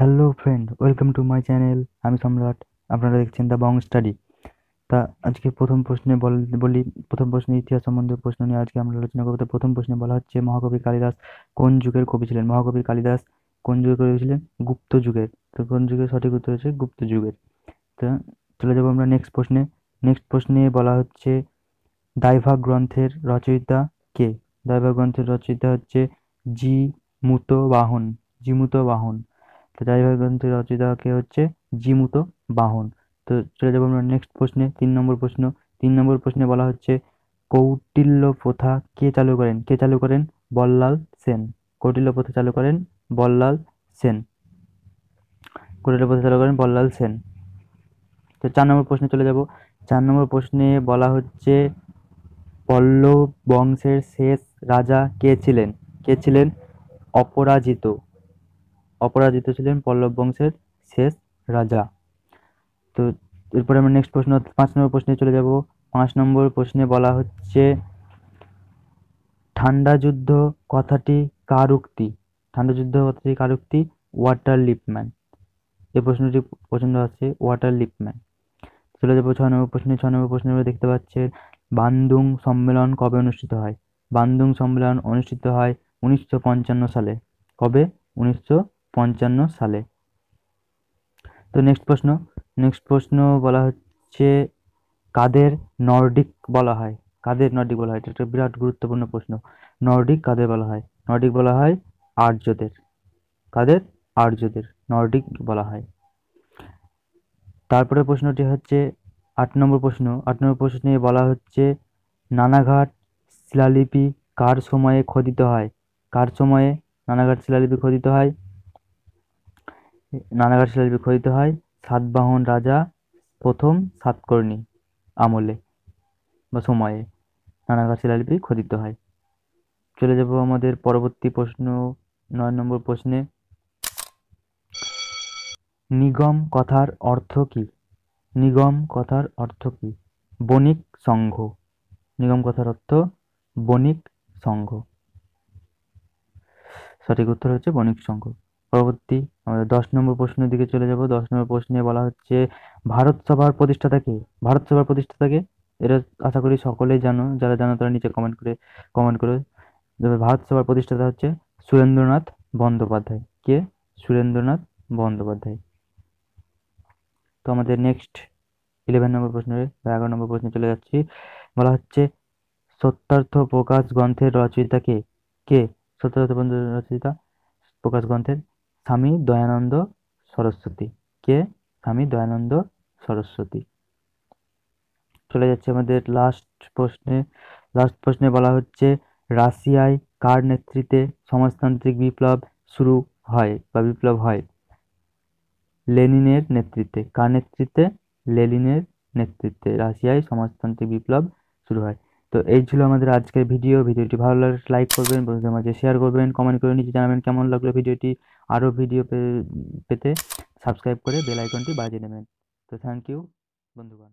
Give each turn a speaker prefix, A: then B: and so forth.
A: hello friend welcome to my channel আমি সম্রাট আপনারা দেখছেন দ্য বং স্টাডি তা আজকে প্রথম প্রশ্নে বলি প্রথম প্রশ্নে ইতিহাস সম্বন্ধে প্রশ্ন নিয়ে আজকে আমরা আলোচনা করবো প্রথম প্রশ্নে বলা হচ্ছে মহাকবি কালিদাস কোন যুগের কবি ছিলেন মহাকবি কালিদাস কোন যুগের কবি ছিলেন গুপ্ত যুগের তো কোন যুগের সঠিক উত্তর হচ্ছে গুপ্ত যুগের তা চলে যাবো আমরা নেক্সট প্রশ্নে নেক্সট প্রশ্নে বলা হচ্ছে দাইভা গ্রন্থের রচয়িতা কে দাইভা গ্রন্থের রচয়িতা হচ্ছে জি মুতো বাহন জিমুত বাহন ড্রাইভার গ্রন্থের রচয়িতা কে হচ্ছে জিমুত বাহন তো চলে যাবো আমরা নেক্সট প্রশ্নে তিন নম্বর প্রশ্ন তিন নম্বর প্রশ্নে বলা হচ্ছে কৌটিল্য প্রথা কে চালু করেন কে চালু করেন বল্লাল সেন কৌটিল্য প্রথা চালু করেন বল্লাল সেন কৌটিল্য প্রথা চালু করেন বল্লাল সেন তো চার নম্বর প্রশ্নে চলে যাব চার নম্বর প্রশ্নে বলা হচ্ছে পল্লব বংশের শেষ রাজা কে ছিলেন কে ছিলেন অপরাজিত অপরাজিত ছিলেন পল্লব বংশের শেষ রাজা তো এরপরে আমরা নেক্সট প্রশ্ন পাঁচ নম্বর প্রশ্নে চলে যাব পাঁচ নম্বর প্রশ্নে বলা হচ্ছে ঠান্ডা যুদ্ধ কথাটি কার উক্তি ঠান্ডা যুদ্ধ কথাটি কার উক্তি ওয়াটার লিপম্যান এই প্রশ্নটি পছন্দ আছে ওয়াটার লিপম্যান চলে যাবো ছয় নম্বর প্রশ্নে ছয় নম্বর প্রশ্নে আমরা দেখতে পাচ্ছেন বান্দুং সম্মেলন কবে অনুষ্ঠিত হয় বান্দুং সম্মেলন অনুষ্ঠিত হয় উনিশশো সালে কবে উনিশশো পঞ্চান্ন সালে তো নেক্সট প্রশ্ন নেক্সট প্রশ্ন বলা হচ্ছে কাদের নর্ডিক বলা হয় কাদের নর্ডিক বলা হয় এটা একটা বিরাট গুরুত্বপূর্ণ প্রশ্ন নর্ডিক কাদের বলা হয় নর্ডিক বলা হয় আর্যদের কাদের আর্যদের নর্ডিক বলা হয় তারপরে প্রশ্নটি হচ্ছে আট নম্বর প্রশ্ন আট নম্বর প্রশ্নে বলা হচ্ছে নানাঘাট শিলালিপি কার সময়ে খোদিত হয় কার সময়ে নানাঘাট শিলালিপি খোদিত হয় নানাঘাট শিলালিপি খোদিত হয় সাতবাহন রাজা প্রথম সাতকর্ণী আমলে বা সময়ে নানাঘাট শিলালিপি খোদিত হয় চলে যাব আমাদের পরবর্তী প্রশ্ন নয় নম্বর প্রশ্নে নিগম কথার অর্থ কি নিগম কথার অর্থ কি বণিক সংঘ নিগম কথার অর্থ বণিক সংঘ সঠিক উত্তর হচ্ছে বণিক সংঘ পরবর্তী আমাদের দশ নম্বর প্রশ্নের দিকে চলে যাব দশ নম্বর প্রশ্নে বলা হচ্ছে ভারত সভার প্রতিষ্ঠাতা কে ভারত সভার প্রতিষ্ঠাতা কে এটা আশা করি সকলেই জানো যারা জানো তারা নিচে কমেন্ট করে কমেন্ট করে ভারত সভার প্রতিষ্ঠাতা হচ্ছে সুরেন্দ্রনাথ বন্দ্যোপাধ্যায় কে সুরেন্দ্রনাথ বন্দ্যোপাধ্যায় তো আমাদের নেক্সট ইলেভেন নম্বর প্রশ্নের বা এগারো নম্বর প্রশ্নে চলে যাচ্ছি বলা হচ্ছে সত্যার্থ প্রকাশ গ্রন্থের রচয়িতা কে কে সত্যার্থ রচয়িতা প্রকাশ গ্রন্থের স্বামী দয়ানন্দ সরস্বতী কে স্বামী দয়ানন্দ সরস্বতী চলে যাচ্ছে আমাদের লাস্ট প্রশ্নে লাস্ট প্রশ্নে বলা হচ্ছে রাশিয়ায় কার নেতৃত্বে সমাজতান্ত্রিক বিপ্লব শুরু হয় বা বিপ্লব হয় লেনিনের নেতৃত্বে কার নেতৃত্বে লেনিনের নেতৃত্বে রাশিয়ায় সমাজতান্ত্রিক বিপ্লব শুরু হয় তো এই ছিল আমাদের আজকের ভিডিও ভিডিওটি ভালো লাগলে লাইক করবেন বন্ধুদের মাঝে শেয়ার করবেন কমেন্ট করে নিচে জানাবেন কেমন লাগলো ভিডিওটি আরও ভিডিও পেতে সাবস্ক্রাইব করে বেল আইকনটি বাজিয়ে নেবেন তো থ্যাংক ইউ বন্ধুগণ